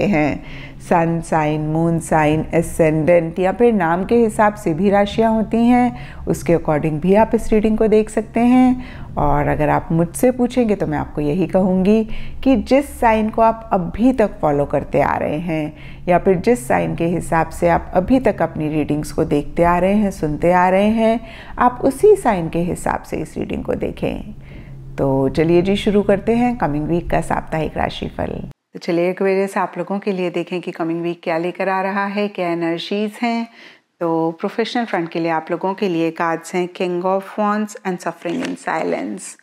सकते हैं sun sign moon sign ascendant या फिर नाम के हिसाब से भी राशियाँ होती हैं उसके अकॉर्डिंग भी आप इस रीडिंग को देख सकते हैं और अगर आप मुझसे पूछेंगे तो मैं आपको यही कहूँगी कि जिस साइन को आप अभी तक फॉलो करते आ रहे हैं या फिर जिस साइन के हिसाब से आप अभी तक अपनी रीडिंग्स को देखते आ रहे हैं सुनते आ रहे हैं आप उसी साइन के हिसाब से इस रीडिंग को देखें तो चलिए जी शुरू करते हैं कमिंग वीक का साप्ताहिक राशिफल तो चलिए एक से आप लोगों के लिए देखें कि कमिंग वीक क्या लेकर आ रहा है क्या एनर्जीज हैं तो प्रोफेशनल फ्रंट के लिए आप लोगों के लिए कार्ड्स हैं king of wands and suffering in silence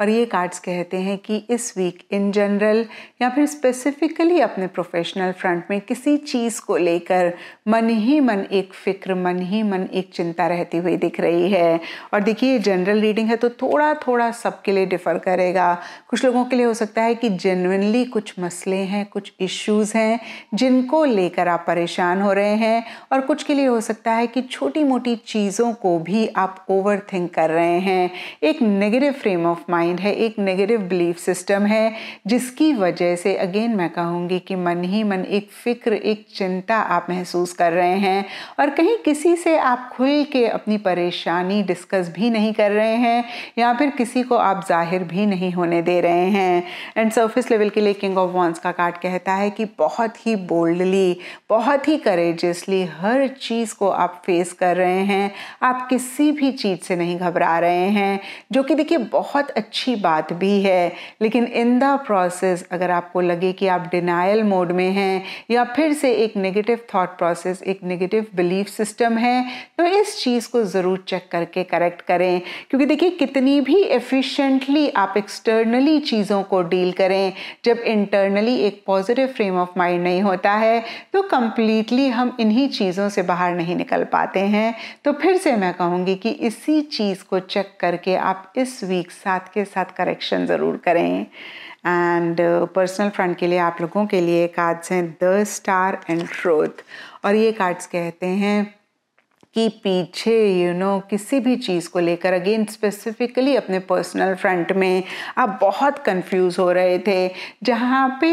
और ये कार्ड्स कहते हैं कि इस वीक इन जनरल या फिर स्पेसिफिकली अपने प्रोफेशनल फ्रंट में किसी चीज़ को लेकर मन ही मन एक फिक्र मन ही मन एक चिंता रहती हुई दिख रही है और देखिए जनरल रीडिंग है तो थोड़ा थोड़ा सबके लिए डिफ़र करेगा कुछ लोगों के लिए हो सकता है कि जेनविनली कुछ मसले हैं कुछ इश्यूज़ हैं जिनको लेकर आप परेशान हो रहे हैं और कुछ के लिए हो सकता है कि छोटी मोटी चीज़ों को भी आप ओवर थिंक कर रहे हैं एक negative frame of mind mind है एक नेगेटिव बिलीफ सिस्टम है जिसकी वजह से अगेन मैं कहूँगी कि मन ही मन एक फ़िक्र एक चिंता आप महसूस कर रहे हैं और कहीं किसी से आप खुल के अपनी परेशानी डिस्कस भी नहीं कर रहे हैं या फिर किसी को आप जाहिर भी नहीं होने दे रहे हैं एंड सर्फिस लेवल के लिए किंग ऑफ वॉन्स का कार्ड कहता है कि बहुत ही बोल्डली बहुत ही करेजियसली हर चीज़ को आप फेस कर रहे हैं आप किसी भी चीज़ से नहीं घबरा रहे हैं जो कि देखिए बहुत अच्छी अच्छी बात भी है लेकिन इन द प्रोसेस अगर आपको लगे कि आप डिनाइल मोड में हैं या फिर से एक नेगेटिव थॉट प्रोसेस एक नेगेटिव बिलीफ सिस्टम है तो इस चीज़ को ज़रूर चेक करके करेक्ट करें क्योंकि देखिए कितनी भी एफिशिएंटली आप एक्सटर्नली चीज़ों को डील करें जब इंटरनली एक पॉजिटिव फ्रेम ऑफ माइंड नहीं होता है तो कम्प्लीटली हम इन्हीं चीज़ों से बाहर नहीं निकल पाते हैं तो फिर से मैं कहूँगी कि इसी चीज़ को चेक करके आप इस वीक साथ के साथ करेक्शन ज़रूर करें एंड पर्सनल फ्रंट के लिए आप लोगों के लिए कार्ड्स हैं द स्टार एंड ट्रोथ और ये कार्ड्स कहते हैं कि पीछे यू you नो know, किसी भी चीज़ को लेकर अगेन स्पेसिफिकली अपने पर्सनल फ्रंट में आप बहुत कंफ्यूज हो रहे थे जहाँ पे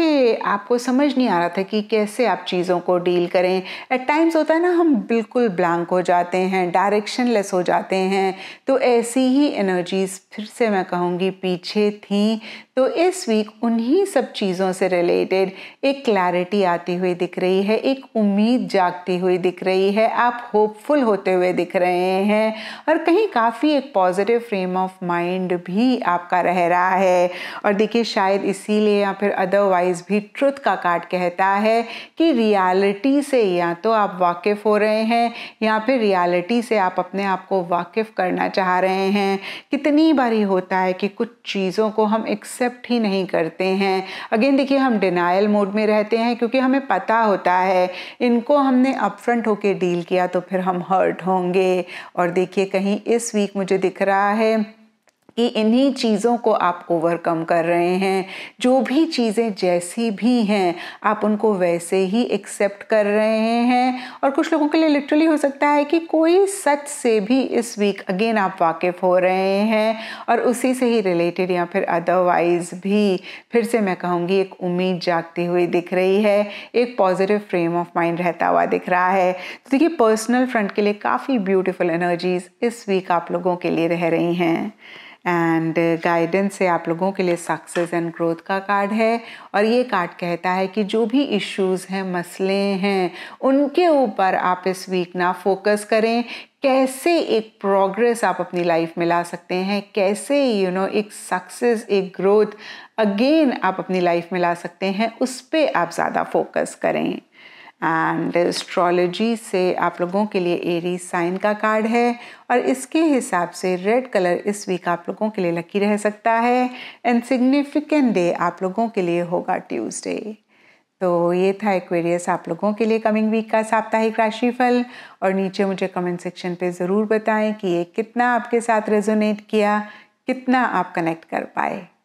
आपको समझ नहीं आ रहा था कि कैसे आप चीज़ों को डील करें एट टाइम्स होता है ना हम बिल्कुल ब्लैंक हो जाते हैं डायरेक्शन लेस हो जाते हैं तो ऐसी ही एनर्जीज़ फिर से मैं कहूँगी पीछे थी तो इस वीक उन्हीं सब चीज़ों से रिलेटेड एक क्लैरिटी आती हुई दिख रही है एक उम्मीद जागती हुई दिख रही है आप होपफुल होते हुए दिख रहे हैं और कहीं काफ़ी एक पॉजिटिव फ्रेम ऑफ माइंड भी आपका रह रहा है और देखिए शायद इसीलिए या फिर अदरवाइज भी ट्रुथ का कार्ड कहता है कि रियलिटी से या तो आप वाकिफ़ हो रहे हैं या फिर रियलिटी से आप अपने आप को वाकिफ़ करना चाह रहे हैं कितनी बारी होता है कि कुछ चीज़ों को हम एक्सेप्ट ही नहीं करते हैं अगेन देखिए हम डिनाइल मोड में रहते हैं क्योंकि हमें पता होता है इनको हमने अपफ्रंट होके डील किया तो फिर हम हर्ट हर्ट होंगे और देखिए कहीं इस वीक मुझे दिख रहा है कि इन्हीं चीज़ों को आप ओवरकम कर रहे हैं जो भी चीज़ें जैसी भी हैं आप उनको वैसे ही एक्सेप्ट कर रहे हैं और कुछ लोगों के लिए लिटरली हो सकता है कि कोई सच से भी इस वीक अगेन आप वाकिफ़ हो रहे हैं और उसी से ही रिलेटेड या फिर अदरवाइज भी फिर से मैं कहूँगी एक उम्मीद जागती हुई दिख रही है एक पॉजिटिव फ्रेम ऑफ माइंड रहता हुआ दिख रहा है तो देखिए पर्सनल फ्रंट के लिए काफ़ी ब्यूटिफुल एनर्जीज इस वीक आप लोगों के लिए रह रही हैं एंड गाइडेंस uh, से आप लोगों के लिए सक्सेस एंड ग्रोथ का कार्ड है और ये कार्ड कहता है कि जो भी इश्यूज़ हैं मसले हैं उनके ऊपर आप इस वीक ना फोकस करें कैसे एक प्रोग्रेस आप अपनी लाइफ में ला सकते हैं कैसे यू you नो know, एक सक्सेस एक ग्रोथ अगेन आप अपनी लाइफ में ला सकते हैं उस पर आप ज़्यादा फोकस करें एंड एस्ट्रोलॉजी से आप लोगों के लिए एरी साइन का कार्ड है और इसके हिसाब से रेड कलर इस वीक आप लोगों के लिए लकी रह सकता है एंड सिग्निफिकेंट डे आप लोगों के लिए होगा ट्यूसडे तो ये था एक्वेरियस आप लोगों के लिए कमिंग वीक का साप्ताहिक राशिफल और नीचे मुझे कमेंट सेक्शन पे ज़रूर बताएं कि ये कितना आपके साथ रेजोनेट किया कितना आप कनेक्ट कर पाए